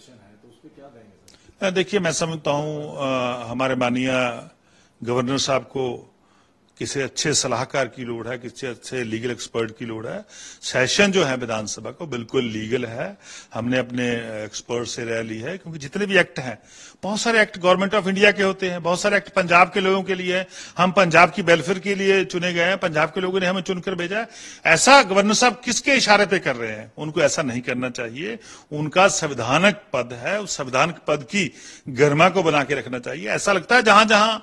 तो देखिए मैं समझता हूँ हमारे मानिया गवर्नर साहब को किसी अच्छे सलाहकार की लोड़ है किसी अच्छे लीगल एक्सपर्ट की लोड़ है सेशन जो है विधानसभा का बिल्कुल लीगल है हमने अपने एक्सपर्ट से राय ली है क्योंकि जितने भी एक्ट हैं बहुत सारे एक्ट गवर्नमेंट ऑफ इंडिया के होते हैं बहुत सारे एक्ट पंजाब के लोगों के लिए हम पंजाब की वेलफेयर के लिए चुने गए हैं पंजाब के लोगों ने हमें चुनकर भेजा है ऐसा गवर्नर साहब किसके इशारे पे कर रहे हैं उनको ऐसा नहीं करना चाहिए उनका संविधानक पद है उस संविधानक पद की गरिमा को बना के रखना चाहिए ऐसा लगता है जहां जहां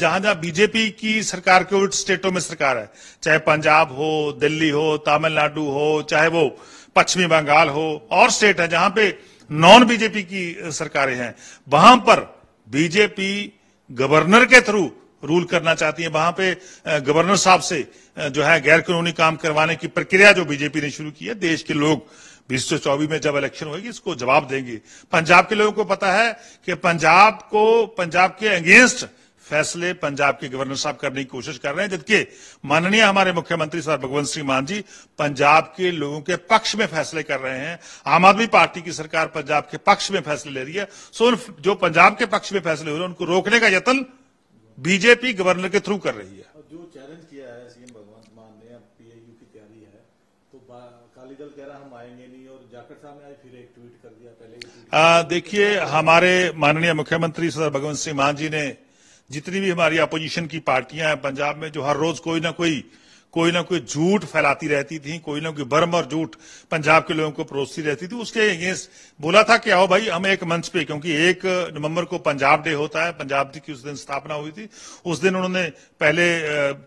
जहां जहां बीजेपी की सरकार सरकार के उल्ट स्टेटों में सरकार है चाहे पंजाब हो दिल्ली हो तमिलनाडु हो चाहे वो पश्चिमी बंगाल हो और स्टेट है जहां पे नॉन बीजेपी की सरकारें हैं वहां पर बीजेपी गवर्नर के थ्रू रूल करना चाहती है वहां पे गवर्नर साहब से जो है गैर कानूनी काम करवाने की प्रक्रिया जो बीजेपी ने शुरू की है देश के लोग बीस सौ चौबीस में जब इलेक्शन होगी इसको जवाब देंगे पंजाब के लोगों को पता है कि पंजाब को पंजाब के अगेंस्ट फैसले पंजाब के गवर्नर साहब करने की कोशिश कर रहे हैं जबकि माननीय हमारे मुख्यमंत्री सर भगवंत सिंह मान जी पंजाब के लोगों के पक्ष में फैसले कर रहे हैं आम आदमी पार्टी की सरकार पंजाब के पक्ष में फैसले ले रही है सो जो पंजाब के पक्ष में फैसले हो रहे हैं उनको रोकने का यत्न बीजेपी गवर्नर के थ्रू कर रही है जो चैलेंज किया है सीएम भगवंत मान ने पीएयू की तैयारी है तो अकाली दल कह रहा हम आएंगे नहीं और जाकर साहब ने आज फिर एक ट्वीट कर दिया पहले देखिए हमारे माननीय मुख्यमंत्री सर भगवंत सिंह मान जी ने जितनी भी हमारी अपोजिशन की पार्टियां हैं पंजाब में जो हर रोज कोई ना कोई कोई ना कोई झूठ फैलाती रहती थी कोई ना कोई बर्म और झूठ पंजाब के लोगों को परोसती रहती थी उसके अगेंस्ट बोला था कि आओ भाई हम एक मंच पे क्योंकि एक नवंबर को पंजाब डे होता है पंजाब की उस दिन स्थापना हुई थी उस दिन उन्होंने पहले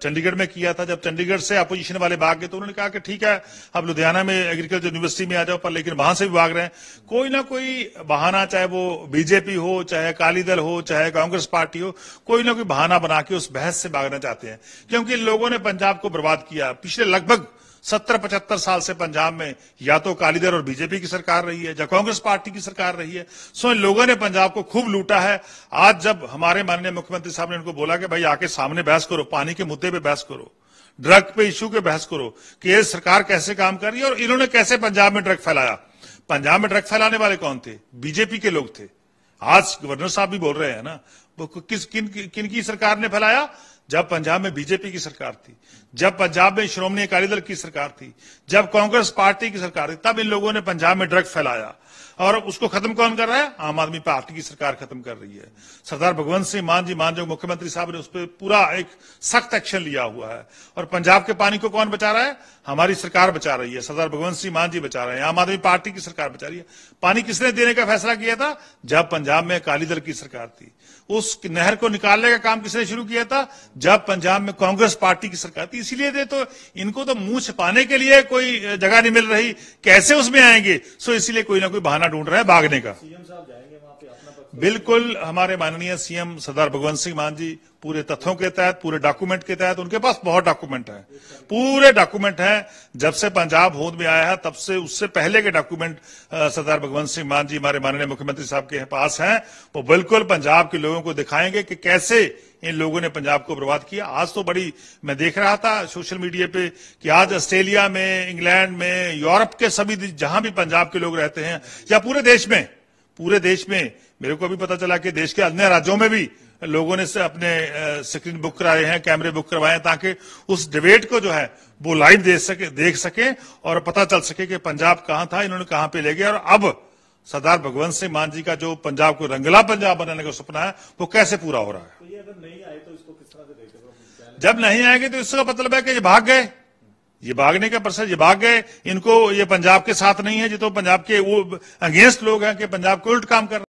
चंडीगढ़ में किया था जब चंडीगढ़ से अपोजिशन वाले भाग गए तो उन्होंने कहा कि ठीक है अब लुधियाना में एग्रीकल्चर यूनिवर्सिटी में आ जाओ पर लेकिन वहां से भी भाग रहे हैं कोई ना कोई बहाना चाहे वो बीजेपी हो चाहे अकाली दल हो चाहे कांग्रेस पार्टी हो कोई ना कोई बहाना बना के उस बहस से भागना चाहते हैं क्योंकि लोगों ने पंजाब को बर्बाद बर्बाद किया पिछले लगभग सत्तर पचहत्तर साल से पंजाब में या तो अकाली दल और बीजेपी की सरकार रही है या कांग्रेस पार्टी की सरकार रही है सो इन लोगों ने पंजाब को खूब लूटा है आज जब हमारे माननीय मुख्यमंत्री साहब ने उनको बोला कि भाई आके सामने बहस करो पानी के मुद्दे पे बहस करो ड्रग पे इश्यू के बहस करो कि ये सरकार कैसे काम कर रही है और इन्होंने कैसे पंजाब में ड्रग फैलाया पंजाब में ड्रग फैलाने वाले कौन थे बीजेपी के लोग थे आज गवर्नर साहब भी बोल रहे हैं ना वो किस किन किन की सरकार ने फैलाया जब पंजाब में बीजेपी की सरकार थी जब पंजाब में श्रोमणी अकाली दल की सरकार थी जब कांग्रेस पार्टी की सरकार थी तब इन लोगों ने पंजाब में ड्रग फैलाया और उसको खत्म कौन कर रहा है आम आदमी पार्टी की सरकार खत्म कर रही है सरदार भगवंत सिंह मान जी मान जो मुख्यमंत्री साहब ने उस पर पूरा एक सख्त एक्शन लिया हुआ है और पंजाब के पानी को कौन बचा रहा है हमारी सरकार बचा रही है सरदार भगवंत सिंह मान जी बचा रहे हैं आम आदमी पार्टी की सरकार बचा रही है पानी किसने देने का फैसला किया था जब पंजाब में अकाली दल की सरकार थी उस उस नहर को निकालने का काम किसने शुरू किया था जब पंजाब में कांग्रेस पार्टी की सरकार थी इसीलिए थे तो इनको तो मुंह छिपाने के लिए कोई जगह नहीं मिल रही कैसे उसमें आएंगे सो इसीलिए कोई ना कोई बहाना ढूंढ रहा है भागने का सीएम साहब जाएंगे बिल्कुल हमारे माननीय सीएम सरदार भगवंत सिंह मान जी पूरे तथ्यों के तहत पूरे डॉक्यूमेंट के तहत उनके पास बहुत डॉक्यूमेंट है पूरे डॉक्यूमेंट हैं जब से पंजाब होद में आया है तब से उससे पहले के डॉक्यूमेंट सरदार भगवंत सिंह मान जी हमारे माननीय मुख्यमंत्री साहब के पास हैं वो बिल्कुल पंजाब के लोगों को दिखाएंगे कि कैसे इन लोगों ने पंजाब को बर्बाद किया आज तो बड़ी मैं देख रहा था सोशल मीडिया पे कि आज ऑस्ट्रेलिया में इंग्लैंड में यूरोप के सभी जहां भी पंजाब के लोग रहते हैं या पूरे देश में पूरे देश में मेरे को भी पता चला कि देश के अन्य राज्यों में भी लोगों ने से अपने स्क्रीन बुक कराए हैं कैमरे बुक करवाए ताकि उस डिबेट को जो है वो लाइव देख सके देख सके और पता चल सके कि पंजाब कहाँ था इन्होंने कहां पे ले गया और अब सरदार भगवंत सिंह मान जी का जो पंजाब को रंगला पंजाब बनाने का सपना है वो कैसे पूरा हो रहा है तो तो जब नहीं आएंगे तो इसका मतलब है कि ये भाग गए ये भागने का प्रश्न ये भाग गए इनको ये पंजाब के साथ नहीं है जो तो पंजाब के वो अगेंस्ट लोग हैं कि पंजाब को उल्ट काम कर